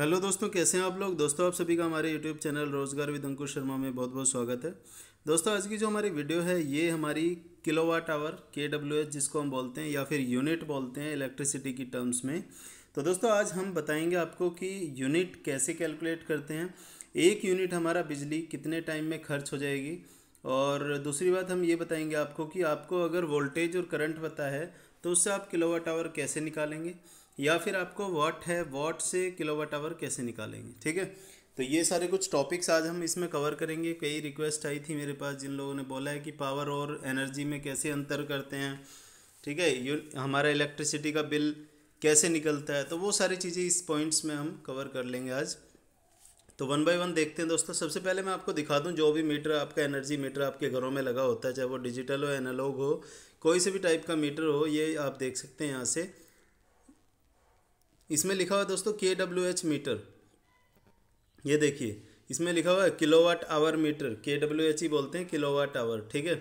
hello दोस्तों कैसे हैं आप लोग दोस्तों आप सभी का हमारे YouTube channel Rozgar with Ankush Sharma में बहुत बहुत स्वागत है दोस्तों आज की जो हमारी वीडियो है ये हमारी kilowatt hour K W H जिसको हम बोलते हैं या फिर यूनिट बोलते हैं इलेक्ट्रिसिटी की टर्म्स में तो दोस्तों आज हम बताएंगे आपको कि यूनिट कैसे कैलकुलेट करते हैं एक यूनिट हमारा बिजली कितने टाइम में खर्च हो जाएगी और दूसरी बात हम ये बताएंगे आपको कि आपको अगर वोल्टेज और करंट पता है तो उससे आप किलोवाट आवर कैसे निकालेंगे या फिर आपको वाट है वाट से किलोवाट आवर कैसे निकालेंगे ठीक है तो ये सारे कुछ टॉपिक्स आज हम इसमें कवर करेंगे कई रिक्वेस्ट आई थी मेरे पास जिन लोगों ने बोला है कि पावर और एनर्जी में कैसे अंतर करते हैं ठीक है यू हमारा इलेक्ट्रिसिटी का बिल कैसे निकलता है तो वो सारी चीज़ें इस पॉइंट्स में हम कवर कर लेंगे आज तो वन बाय वन देखते हैं दोस्तों सबसे पहले मैं आपको दिखा दूं जो भी मीटर आपका एनर्जी मीटर आपके घरों में लगा होता है चाहे वो डिजिटल हो एनालॉग हो कोई से भी टाइप का मीटर हो ये आप देख सकते हैं यहाँ से इसमें लिखा हुआ है दोस्तों के डब्ल्यू एच मीटर ये देखिए इसमें लिखा हुआ है kilowatt hour meter K W H ही बोलते हैं किलोवाट आवर ठीक है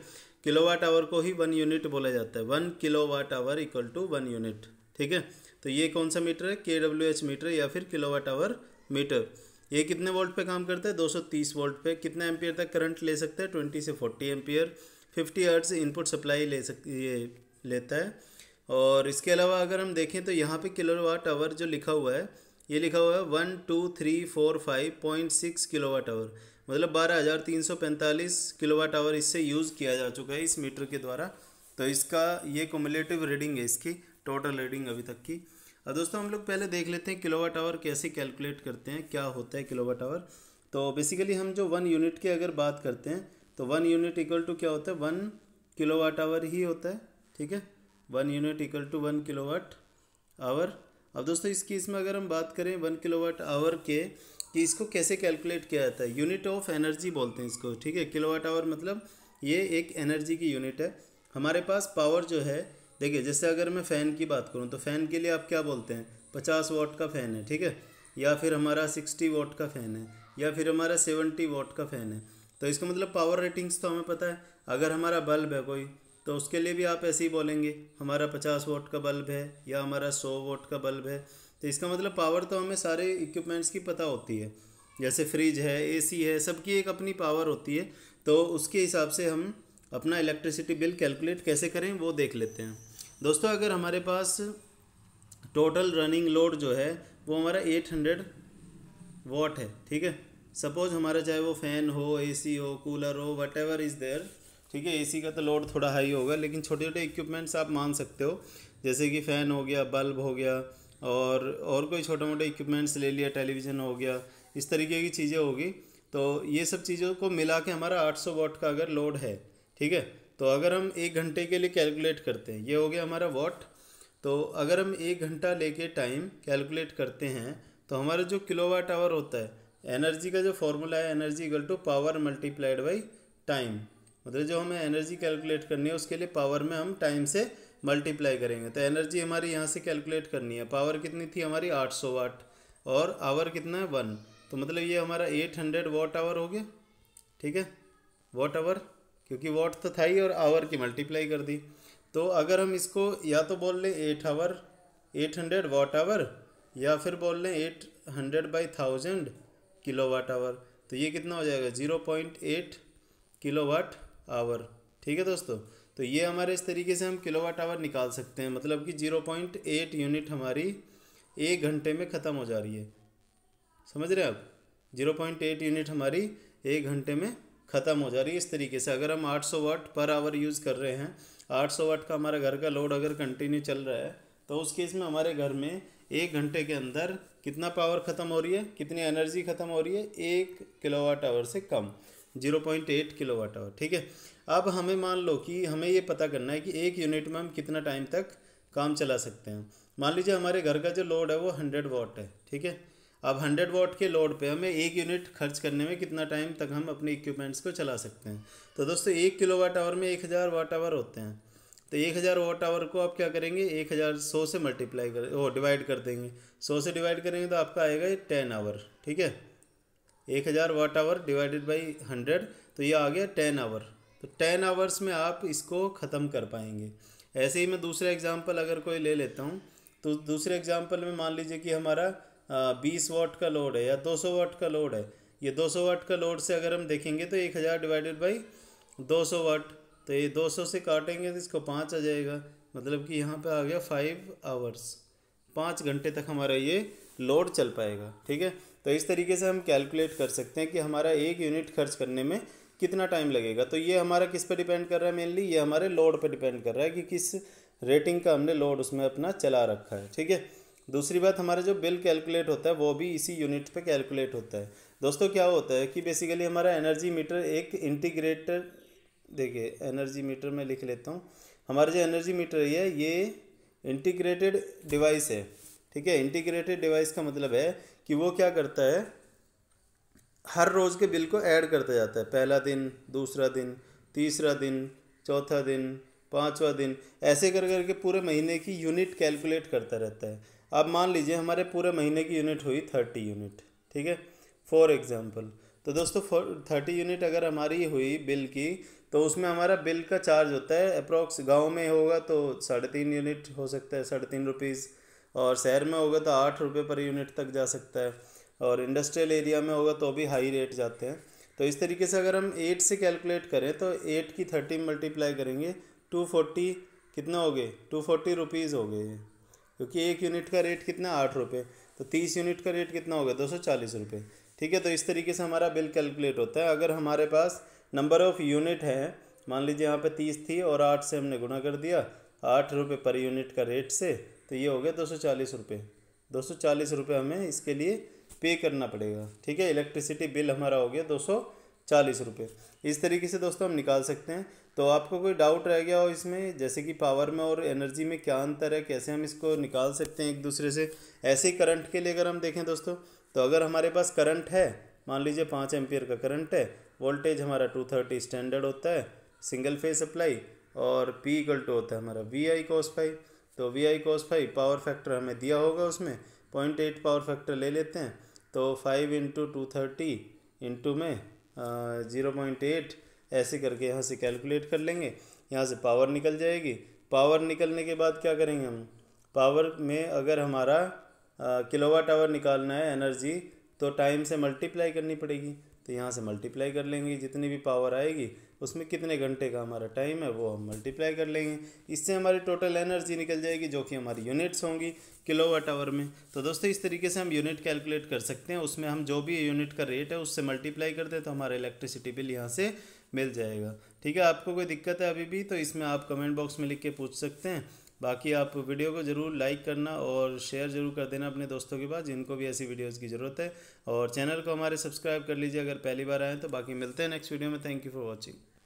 किलोवाट आवर को ही वन यूनिट बोला जाता है one kilowatt hour equal to one unit ठीक है तो ये कौन सा मीटर है के डब्ल्यू एच मीटर या फिर किलोवाट आवर मीटर ये कितने वोल्ट पे काम करता है 230 वोल्ट पे कितना एम्पियर तक करंट ले सकता है 20 से 40 एम्पियर 50 हर्ट्ज इनपुट सप्लाई ले सक ये लेता है और इसके अलावा अगर हम देखें तो यहाँ पे किलोवाट आवर जो लिखा हुआ है ये लिखा हुआ है one two three four five point six kilowatt hour मतलब बारह हज़ार तीन सौ पैंतालीस किलोवाट आवर इससे यूज़ किया जा चुका है इस मीटर के द्वारा तो इसका ये कोमलेटिव रीडिंग है इसकी टोटल रीडिंग अभी तक की और दोस्तों हम लोग पहले देख लेते हैं किलोवाट आवर कैसे कैलकुलेट करते हैं क्या होता है किलोवाट आवर तो बेसिकली हम जो वन यूनिट की अगर बात करते हैं तो वन यूनिट इक्वल टू क्या होता है वन किलोवाट आवर ही होता है ठीक है one unit equal to one kilowatt hour अब दोस्तों इस केस में अगर हम बात करें वन किलोवाट आवर के कि इसको कैसे कैलकुलेट किया जाता है यूनिट ऑफ एनर्जी बोलते हैं इसको ठीक है किलोवाट आवर मतलब ये एक एनर्जी की यूनिट है हमारे पास पावर जो है देखिए जैसे अगर मैं फ़ैन की बात करूँ तो फ़ैन के लिए आप क्या बोलते हैं पचास वाट का फ़ैन है ठीक है या फिर हमारा सिक्सटी वाट का फ़ैन है या फिर हमारा सेवेंटी वाट का फ़ैन है तो इसका मतलब पावर रेटिंग्स तो हमें पता है अगर हमारा बल्ब है कोई तो उसके लिए भी आप ऐसे ही बोलेंगे हमारा पचास वोट का बल्ब है या हमारा सौ वोट का बल्ब है तो इसका मतलब पावर तो हमें सारे इक्विपमेंट्स की पता होती है जैसे फ्रिज है एसी है सबकी एक अपनी पावर होती है तो उसके हिसाब से हम अपना इलेक्ट्रिसिटी बिल कैलकुलेट कैसे करें वो देख लेते हैं दोस्तों अगर हमारे पास टोटल रनिंग लोड जो है वो हमारा 800 वॉट है ठीक है सपोज हमारा चाहे वो फ़ैन हो एसी हो कूलर हो वट एवर इज़ देयर ठीक है एसी का तो लोड थोड़ा हाई होगा लेकिन छोटे छोटे इक्विपमेंट्स आप मान सकते हो जैसे कि फ़ैन हो गया बल्ब हो गया और और कोई छोटे मोटे इक्विपमेंट्स ले लिया टेलीविज़न हो गया इस तरीके की चीज़ें होगी तो ये सब चीज़ों को मिला के हमारा 800 वॉट का अगर लोड है ठीक है तो अगर हम एक घंटे के लिए कैलकुलेट करते हैं ये हो गया हमारा वॉट तो अगर हम एक घंटा कर टाइम कैलकुलेट करते हैं तो हमारा जो किलोवाट आवर होता है एनर्जी का जो फॉर्मूला है energy equal to power multiplied by time मतलब जो हमें एनर्जी कैलकुलेट करनी है उसके लिए पावर में हम टाइम से मल्टीप्लाई करेंगे तो एनर्जी हमारी यहाँ से कैलकुलेट करनी है पावर कितनी थी हमारी 800 वाट और आवर कितना है वन तो मतलब ये हमारा 800 वॉट आवर हो गया ठीक है वॉट आवर क्योंकि वॉट तो था ही और आवर की मल्टीप्लाई कर दी तो अगर हम इसको या तो बोल लें eight hour eight hundred watt hour या फिर बोल लें eight hundred by thousand kilo watt hour तो ये कितना हो जाएगा zero point eight kilo watt hour ठीक है दोस्तों तो ये हमारे इस तरीके से हम किलोवाट आवर निकाल सकते हैं मतलब कि जीरो पॉइंट एट यूनिट हमारी एक घंटे में ख़त्म हो जा रही है समझ रहे हैं आप जीरो पॉइंट एट यूनिट हमारी एक घंटे में ख़त्म हो जा रही है इस तरीके से अगर हम आठ सौ वाट पर आवर यूज़ कर रहे हैं आठ सौ वाट का हमारा घर का लोड अगर कंटिन्यू चल रहा है तो उस केस में हमारे घर में एक घंटे के अंदर कितना पावर ख़त्म हो रही है कितनी एनर्जी ख़त्म हो रही है एक किलोवाट आवर से कम zero point eight kilo watt hour ठीक है अब हमें मान लो कि हमें ये पता करना है कि एक यूनिट में हम कितना टाइम तक काम चला सकते हैं मान लीजिए हमारे घर का जो लोड है वो हंड्रेड वाट है ठीक है अब हंड्रेड वाट के लोड पे हमें एक यूनिट खर्च करने में कितना टाइम तक हम अपने इक्विपमेंट्स को चला सकते हैं तो दोस्तों एक किलो वाट आवर में एक हज़ार वाट आवर होते हैं तो एक हज़ार वाट आवर को आप क्या करेंगे एक हज़ार सौ से मल्टीप्लाई कर ओ डिवाइड कर देंगे सौ से डिवाइड करेंगे तो आपका आएगा टेन आवर ठीक है एक हज़ार watt hour divided by hundred तो ये आ गया टेन आवर तो टेन आवर्स में आप इसको ख़त्म कर पाएंगे ऐसे ही मैं दूसरा एग्ज़ाम्पल अगर कोई ले लेता हूँ तो दूसरे एग्ज़ाम्पल में मान लीजिए कि हमारा बीस वाट का लोड है या दो सौ वाट का लोड है ये दो सौ वाट का लोड से अगर हम देखेंगे तो एक हज़ार डिवाइडेड बाई दो सौ वाट तो ये दो सौ से काटेंगे तो इसको पाँच आ जाएगा मतलब कि यहाँ पे आ गया फाइव आवर्स पाँच घंटे तक हमारा ये लोड चल पाएगा ठीक है तो इस तरीके से हम कैलकुलेट कर सकते हैं कि हमारा एक यूनिट खर्च करने में कितना टाइम लगेगा तो ये हमारा किस पर डिपेंड कर रहा है मेनली ये हमारे लोड पर डिपेंड कर रहा है कि किस रेटिंग का हमने लोड उसमें अपना चला रखा है ठीक है दूसरी बात हमारा जो बिल कैलकुलेट होता है वो भी इसी यूनिट पे कैलकुलेट होता है दोस्तों क्या होता है कि बेसिकली हमारा एनर्जी मीटर एक इंटीग्रेटर देखिए एनर्जी मीटर में लिख लेता हूँ हमारा जो एनर्जी मीटर है ये इंटीग्रेटेड डिवाइस है ठीक है इंटीग्रेटेड डिवाइस का मतलब है कि वो क्या करता है हर रोज़ के बिल को ऐड करता जाता है पहला दिन दूसरा दिन तीसरा दिन चौथा दिन पाँचवा दिन ऐसे कर करके पूरे महीने की यूनिट कैलकुलेट करता रहता है अब मान लीजिए हमारे पूरे महीने की यूनिट हुई थर्टी यूनिट ठीक है फॉर एग्ज़ाम्पल तो दोस्तों थर्टी यूनिट अगर हमारी हुई बिल की तो उसमें हमारा बिल का चार्ज होता है अप्रॉक्स गांव में होगा तो साढ़े तीन यूनिट हो सकता है साढ़े तीन रुपीज़ और शहर में होगा तो आठ रुपये पर यूनिट तक जा सकता है और इंडस्ट्रियल एरिया में होगा तो भी हाई रेट जाते हैं तो इस तरीके से अगर हम एट से कैलकुलेट करें तो एट की थर्टी मल्टीप्लाई करेंगे टू फोर्टी कितना हो गए टू फोर्टी रुपीज़ हो गए क्योंकि एक यूनिट का रेट कितना आठ रुपये तो तीस यूनिट का रेट कितना हो गया दो सौ चालीस रुपये ठीक है तो इस तरीके से हमारा बिल कैलकुलेट होता है अगर हमारे पास नंबर ऑफ़ यूनिट है मान लीजिए यहाँ पर तीस थी और आठ से हमने गुणा कर दिया आठ रुपये पर यूनिट का रेट से तो ये हो गया दो सौ चालीस रुपये दो सौ चालीस रुपये हमें इसके लिए पे करना पड़ेगा ठीक है इलेक्ट्रिसिटी बिल हमारा हो गया दो सौ चालीस रुपये इस तरीके से दोस्तों हम निकाल सकते हैं तो आपको कोई डाउट रह गया हो इसमें जैसे कि पावर में और एनर्जी में क्या अंतर है कैसे हम इसको निकाल सकते हैं एक दूसरे से ऐसे ही करंट के लिए अगर हम देखें दोस्तों तो अगर हमारे पास करंट है मान लीजिए पाँच एम्पियर का करंट है वोल्टेज हमारा टू थर्टी स्टैंडर्ड होता है सिंगल फेज अप्लाई और पी इक्वल टू होता है हमारा वी आई कॉस फाइव तो V I cos five power factor हमें दिया होगा उसमें पॉइंट एट पावर फैक्टर ले लेते हैं तो five into two thirty into में ज़ीरो पॉइंट एट ऐसे करके यहाँ से कैलकुलेट कर लेंगे यहाँ से पावर निकल जाएगी पावर निकलने के बाद क्या करेंगे हम पावर में अगर हमारा किलोवाट आवर निकालना है एनर्जी तो टाइम से मल्टीप्लाई करनी पड़ेगी तो यहाँ से मल्टीप्लाई कर लेंगे जितनी भी पावर आएगी उसमें कितने घंटे का हमारा टाइम है वो हम मल्टीप्लाई कर लेंगे इससे हमारी टोटल एनर्जी निकल जाएगी जो कि हमारी यूनिट्स होंगी किलोवाट आवर में तो दोस्तों इस तरीके से हम यूनिट कैलकुलेट कर सकते हैं उसमें हम जो भी यूनिट का रेट है उससे मल्टीप्लाई कर दें तो हमारा इलेक्ट्रिसिटी बिल यहाँ से मिल जाएगा ठीक है आपको कोई दिक्कत है अभी भी तो इसमें आप कमेंट बॉक्स में लिख के पूछ सकते हैं बाकी आप वीडियो को ज़रूर लाइक करना और शेयर ज़रूर कर देना अपने दोस्तों के पास जिनको भी ऐसी वीडियोस की ज़रूरत है और चैनल को हमारे सब्सक्राइब कर लीजिए अगर पहली बार आए तो बाकी मिलते हैं नेक्स्ट वीडियो में थैंक यू फॉर वॉचिंग